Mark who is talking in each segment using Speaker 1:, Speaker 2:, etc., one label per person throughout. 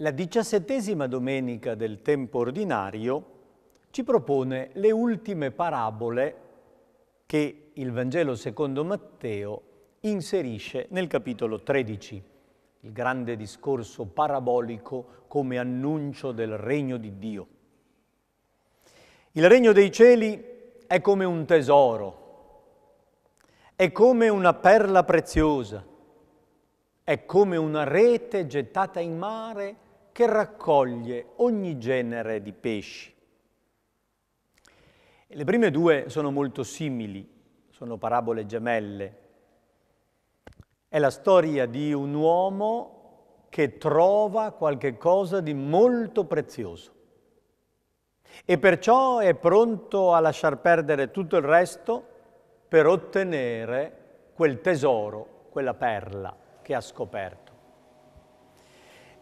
Speaker 1: La diciassettesima domenica del tempo ordinario ci propone le ultime parabole che il Vangelo secondo Matteo inserisce nel capitolo 13, il grande discorso parabolico come annuncio del regno di Dio. Il regno dei cieli è come un tesoro, è come una perla preziosa, è come una rete gettata in mare che raccoglie ogni genere di pesci. E le prime due sono molto simili, sono parabole gemelle. È la storia di un uomo che trova qualche cosa di molto prezioso e perciò è pronto a lasciar perdere tutto il resto per ottenere quel tesoro, quella perla che ha scoperto.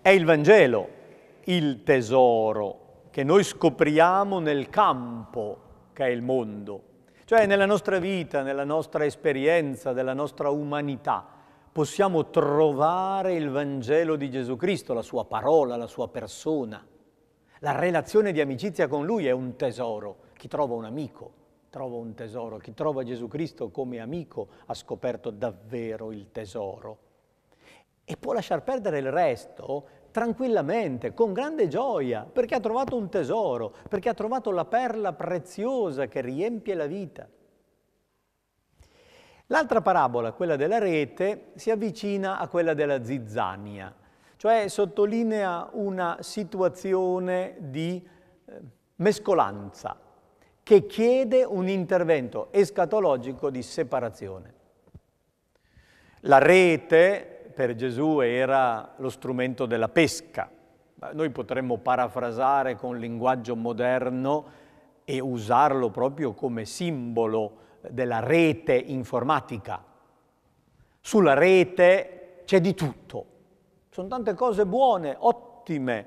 Speaker 1: È il Vangelo il tesoro che noi scopriamo nel campo che è il mondo, cioè nella nostra vita, nella nostra esperienza, nella nostra umanità possiamo trovare il Vangelo di Gesù Cristo, la sua parola, la sua persona. La relazione di amicizia con Lui è un tesoro. Chi trova un amico trova un tesoro. Chi trova Gesù Cristo come amico ha scoperto davvero il tesoro. E può lasciar perdere il resto tranquillamente, con grande gioia, perché ha trovato un tesoro, perché ha trovato la perla preziosa che riempie la vita. L'altra parabola, quella della rete, si avvicina a quella della zizzania, cioè sottolinea una situazione di eh, mescolanza che chiede un intervento escatologico di separazione. La rete per Gesù era lo strumento della pesca. Noi potremmo parafrasare con linguaggio moderno e usarlo proprio come simbolo della rete informatica. Sulla rete c'è di tutto. Sono tante cose buone, ottime,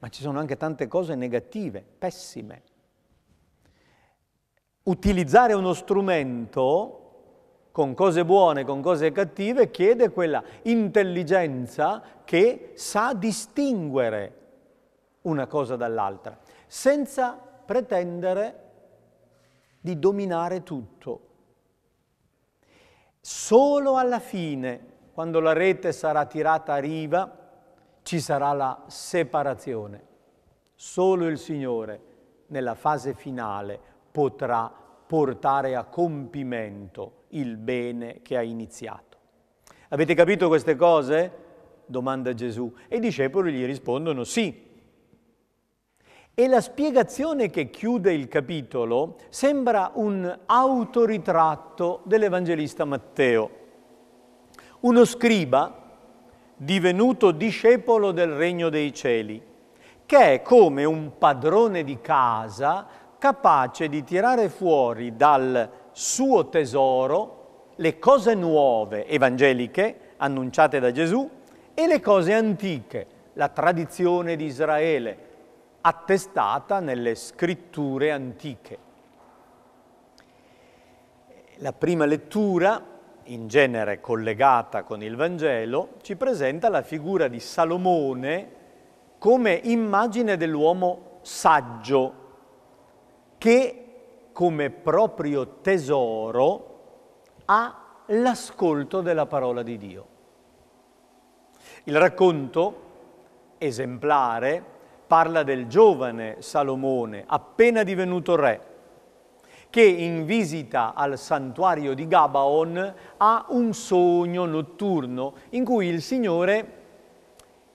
Speaker 1: ma ci sono anche tante cose negative, pessime. Utilizzare uno strumento con cose buone, con cose cattive, chiede quella intelligenza che sa distinguere una cosa dall'altra, senza pretendere di dominare tutto. Solo alla fine, quando la rete sarà tirata a riva, ci sarà la separazione. Solo il Signore, nella fase finale, potrà portare a compimento il bene che ha iniziato. Avete capito queste cose? domanda Gesù e i discepoli gli rispondono sì. E la spiegazione che chiude il capitolo sembra un autoritratto dell'Evangelista Matteo. Uno scriba divenuto discepolo del regno dei cieli, che è come un padrone di casa capace di tirare fuori dal suo tesoro le cose nuove evangeliche annunciate da Gesù e le cose antiche, la tradizione di Israele, attestata nelle scritture antiche. La prima lettura, in genere collegata con il Vangelo, ci presenta la figura di Salomone come immagine dell'uomo saggio, che come proprio tesoro ha l'ascolto della parola di Dio. Il racconto esemplare parla del giovane Salomone, appena divenuto re, che in visita al santuario di Gabaon ha un sogno notturno in cui il Signore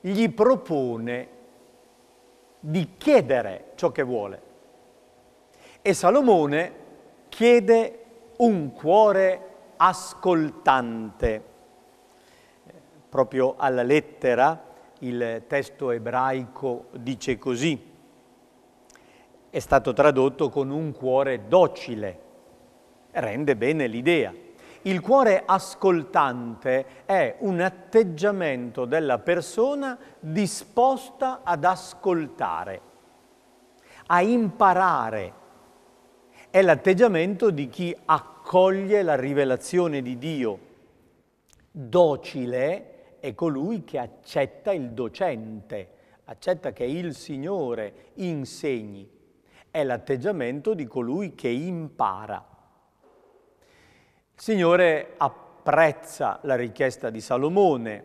Speaker 1: gli propone di chiedere ciò che vuole. E Salomone chiede un cuore ascoltante. Proprio alla lettera il testo ebraico dice così. È stato tradotto con un cuore docile. Rende bene l'idea. Il cuore ascoltante è un atteggiamento della persona disposta ad ascoltare, a imparare è l'atteggiamento di chi accoglie la rivelazione di Dio. Docile è colui che accetta il docente, accetta che il Signore insegni. È l'atteggiamento di colui che impara. Il Signore apprezza la richiesta di Salomone,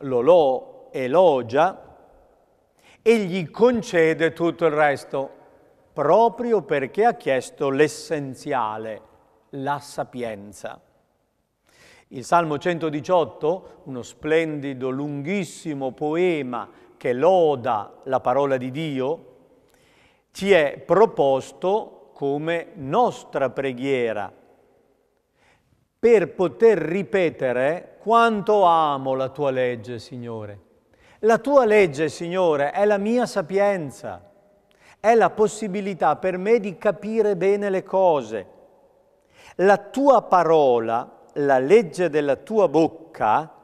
Speaker 1: lo, lo elogia e gli concede tutto il resto proprio perché ha chiesto l'essenziale, la sapienza. Il Salmo 118, uno splendido, lunghissimo poema che loda la parola di Dio, ci è proposto come nostra preghiera per poter ripetere quanto amo la tua legge, Signore. La tua legge, Signore, è la mia sapienza è la possibilità per me di capire bene le cose. La tua parola, la legge della tua bocca,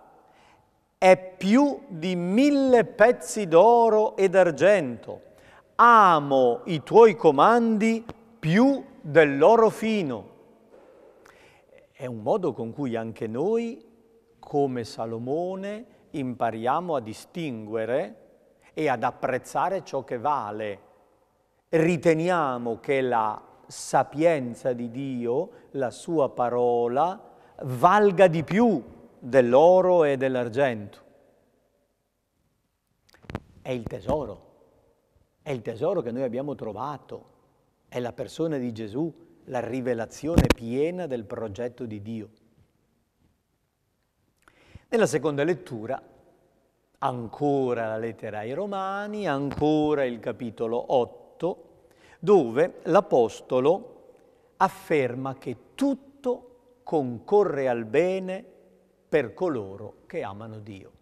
Speaker 1: è più di mille pezzi d'oro e d'argento. Amo i tuoi comandi più dell'oro fino. È un modo con cui anche noi, come Salomone, impariamo a distinguere e ad apprezzare ciò che vale riteniamo che la sapienza di Dio, la sua parola, valga di più dell'oro e dell'argento. È il tesoro, è il tesoro che noi abbiamo trovato, è la persona di Gesù, la rivelazione piena del progetto di Dio. Nella seconda lettura, ancora la lettera ai Romani, ancora il capitolo 8 8, dove l'Apostolo afferma che tutto concorre al bene per coloro che amano Dio.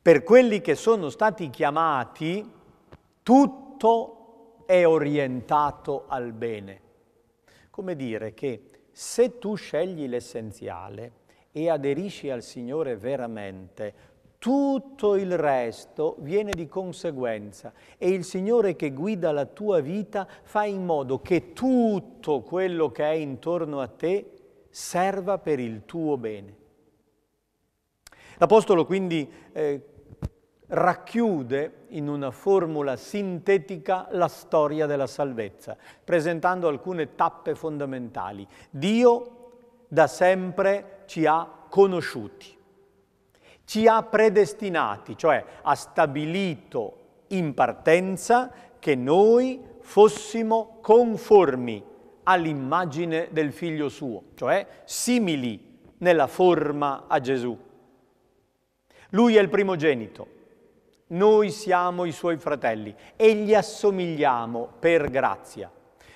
Speaker 1: Per quelli che sono stati chiamati, tutto è orientato al bene. Come dire che se tu scegli l'essenziale e aderisci al Signore veramente, tutto il resto viene di conseguenza e il Signore che guida la tua vita fa in modo che tutto quello che è intorno a te serva per il tuo bene. L'Apostolo quindi eh, racchiude in una formula sintetica la storia della salvezza, presentando alcune tappe fondamentali. Dio da sempre ci ha conosciuti ci ha predestinati, cioè ha stabilito in partenza che noi fossimo conformi all'immagine del figlio suo, cioè simili nella forma a Gesù. Lui è il primogenito, noi siamo i suoi fratelli e gli assomigliamo per grazia.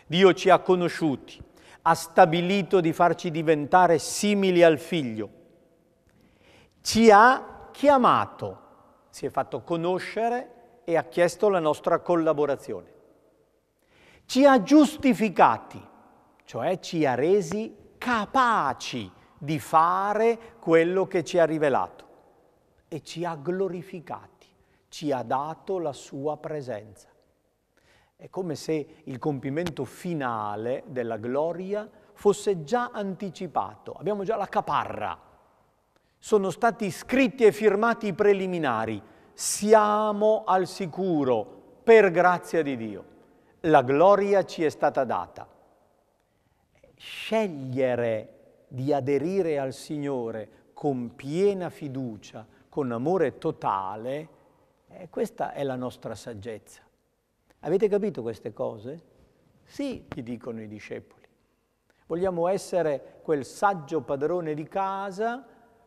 Speaker 1: Dio ci ha conosciuti, ha stabilito di farci diventare simili al figlio ci ha chiamato, si è fatto conoscere e ha chiesto la nostra collaborazione. Ci ha giustificati, cioè ci ha resi capaci di fare quello che ci ha rivelato e ci ha glorificati, ci ha dato la sua presenza. È come se il compimento finale della gloria fosse già anticipato, abbiamo già la caparra sono stati scritti e firmati i preliminari. Siamo al sicuro, per grazia di Dio. La gloria ci è stata data. Scegliere di aderire al Signore con piena fiducia, con amore totale, eh, questa è la nostra saggezza. Avete capito queste cose? Sì, gli dicono i discepoli. Vogliamo essere quel saggio padrone di casa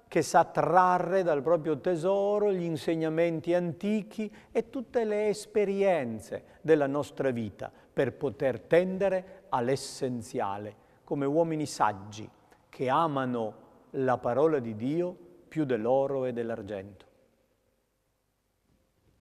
Speaker 1: che sa trarre dal proprio tesoro gli insegnamenti antichi e tutte le esperienze della nostra vita per poter tendere all'essenziale, come uomini saggi che amano la parola di Dio più dell'oro e dell'argento.